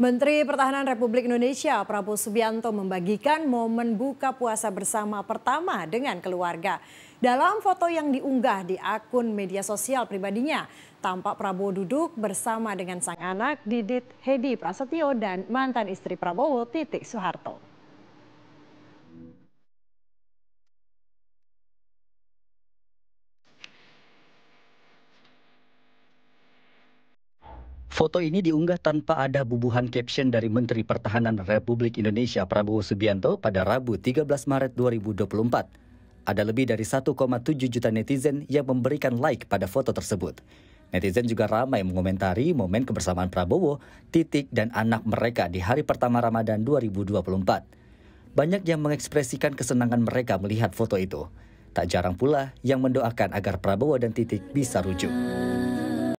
Menteri Pertahanan Republik Indonesia Prabowo Subianto membagikan momen buka puasa bersama pertama dengan keluarga. Dalam foto yang diunggah di akun media sosial pribadinya, tampak Prabowo duduk bersama dengan sang anak Didit Hedi Prasetyo dan mantan istri Prabowo Titik Soeharto. Foto ini diunggah tanpa ada bubuhan caption dari Menteri Pertahanan Republik Indonesia Prabowo Subianto pada Rabu 13 Maret 2024. Ada lebih dari 1,7 juta netizen yang memberikan like pada foto tersebut. Netizen juga ramai mengomentari momen kebersamaan Prabowo, Titik, dan anak mereka di hari pertama Ramadan 2024. Banyak yang mengekspresikan kesenangan mereka melihat foto itu. Tak jarang pula yang mendoakan agar Prabowo dan Titik bisa rujuk.